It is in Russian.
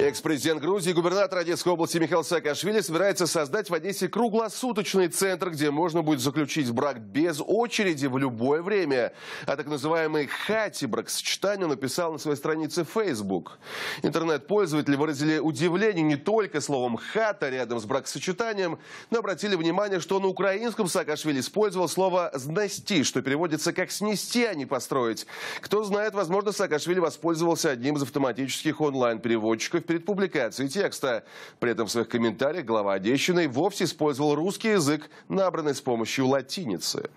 Экс-президент Грузии, губернатор Одесской области Михаил Саакашвили собирается создать в Одессе круглосуточный центр, где можно будет заключить брак без очереди в любое время. А так называемый хати-брак сочетание написал на своей странице Facebook. Интернет-пользователи выразили удивление не только словом «хата» рядом с бракосочетанием, но обратили внимание, что на украинском Саакашвили использовал слово «знасти», что переводится как «снести», а не «построить». Кто знает, возможно, Саакашвили воспользовался одним из автоматических онлайн-переводчиков, перед публикацией текста. При этом в своих комментариях глава Одещины вовсе использовал русский язык, набранный с помощью латиницы.